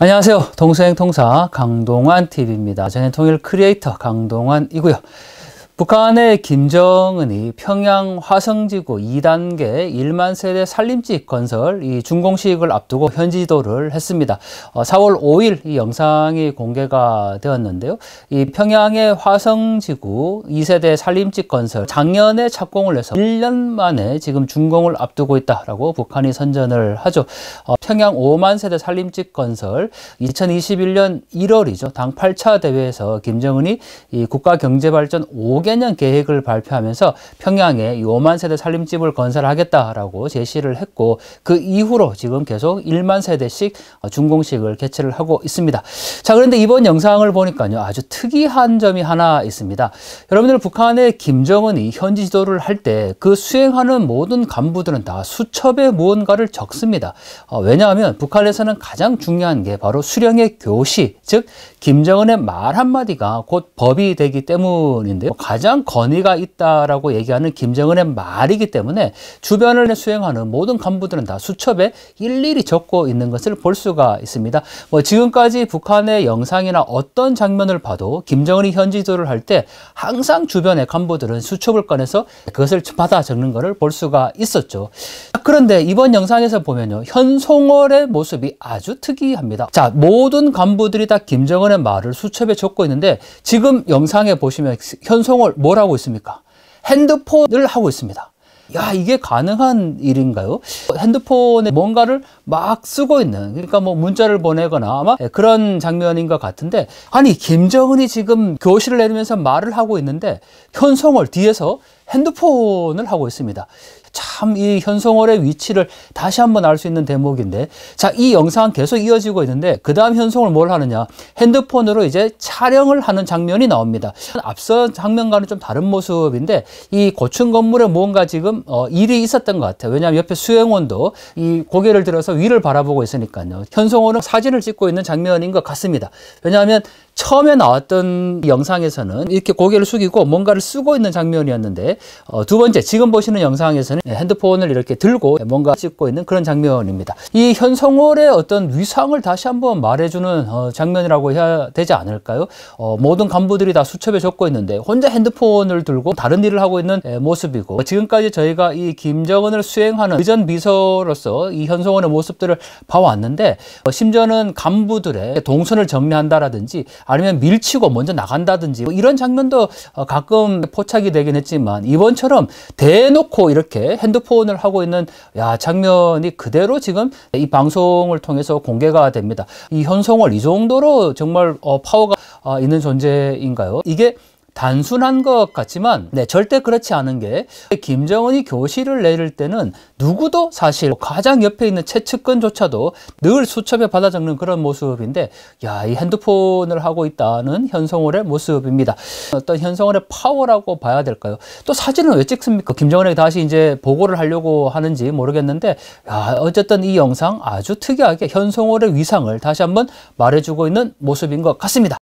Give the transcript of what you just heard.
안녕하세요. 동생 통사 강동환 TV입니다. 전에 통일 크리에이터 강동환이고요. 북한의 김정은이 평양 화성지구 2단계 1만 세대 산림집 건설 이 준공식을 앞두고 현지도를 했습니다. 4월 어, 5일 이 영상이 공개가 되었는데요. 이 평양의 화성지구 2세대 산림집 건설 작년에 착공을 해서 1년 만에 지금 준공을 앞두고 있다라고 북한이 선전을 하죠. 어, 평양 5만 세대 산림집 건설 2021년 1월이죠. 당 8차 대회에서 김정은이 이 국가경제발전 5개 5개년 계획을 발표하면서 평양에 5만 세대 살림집을 건설하겠다라고 제시를 했고 그 이후로 지금 계속 1만 세대씩 준공식을 개최를 하고 있습니다. 자 그런데 이번 영상을 보니까요 아주 특이한 점이 하나 있습니다. 여러분들 북한의 김정은이 현지 지도를 할 때 그 수행하는 모든 간부들은 다 수첩에 무언가를 적습니다. 어, 왜냐하면 북한에서는 가장 중요한 게 바로 수령의 교시 즉 김정은의 말 한마디가 곧 법이 되기 때문인데요. 가장 권위가 있다라고 얘기하는 김정은의 말이기 때문에 주변을 수행하는 모든 간부들은 다 수첩에 일일이 적고 있는 것을 볼 수가 있습니다. 뭐 지금까지 북한의 영상이나 어떤 장면을 봐도 김정은이 현지도를 할 때 항상 주변의 간부들은 수첩을 꺼내서 그것을 받아 적는 것을 볼 수가 있었죠. 그런데 이번 영상에서 보면요. 현송월의 모습이 아주 특이합니다. 자, 모든 간부들이 다 김정은의 말을 수첩에 적고 있는데 지금 영상에 보시면 현송월 활동을 뭘 하고 있습니까? 핸드폰을 하고 있습니다. 야, 이게 가능한 일인가요? 핸드폰에 뭔가를 막 쓰고 있는, 그러니까 뭐 문자를 보내거나 아마 예, 그런 장면인 것 같은데, 아니, 김정은이 지금 교실을 내리면서 말을 하고 있는데, 현성을 뒤에서 핸드폰을 하고 있습니다. 참이 현송월의 위치를 다시 한번 알 수 있는 대목인데 자 이 영상 은 계속 이어지고 있는데 그 다음 현송월뭘 하느냐 핸드폰으로 이제 촬영을 하는 장면이 나옵니다 앞서 장면과는 좀 다른 모습인데 이 고층 건물에 뭔가 지금 어, 일이 있었던 것 같아요 왜냐하면 옆에 수행원도 이 고개를 들어서 위를 바라보고 있으니까요 현송월은 사진을 찍고 있는 장면인 것 같습니다 왜냐하면 처음에 나왔던 영상에서는 이렇게 고개를 숙이고 뭔가를 쓰고 있는 장면이었는데 어, 두 번째 지금 보시는 영상에서는 보면 핸드폰을 이렇게 들고 뭔가 찍고 있는 그런 장면입니다. 이 현성월의 어떤 위상을 다시 한번 말해주는 어, 장면이라고 해야 되지 않을까요? 어, 모든 간부들이 다 수첩에 적고 있는데 혼자 핸드폰을 들고 다른 일을 하고 있는 모습이고 지금까지 저희가 이 김정은을 수행하는 의전 비서로서 이 현성원의 모습들을 봐왔는데 어, 심지어는 간부들의 동선을 정리한다라든지 아니면 밀치고 먼저 나간다든지 뭐 이런 장면도 어, 가끔 포착이 되긴 했지만 이번처럼 대놓고 이렇게 핸드폰을 하고 있는 야 장면이 그대로 지금 이 방송을 통해서 공개가 됩니다. 이 현송월 이 정도로 정말 어, 파워가 어, 있는 존재인가요? 이게 단순한 것 같지만 네, 절대 그렇지 않은 게 김정은이 교실을 내릴 때는 누구도 사실 가장 옆에 있는 채측근조차도 늘 수첩에 받아 적는 그런 모습인데 야이 핸드폰을 하고 있다는 현성월의 모습입니다. 어떤 현성월의 파워라고 봐야 될까요? 또 사진은 왜 찍습니까? 김정은에게 다시 이제 보고를 하려고 하는지 모르겠는데 야 어쨌든 이 영상 아주 특이하게 현성월의 위상을 다시 한번 말해주고 있는 모습인 것 같습니다.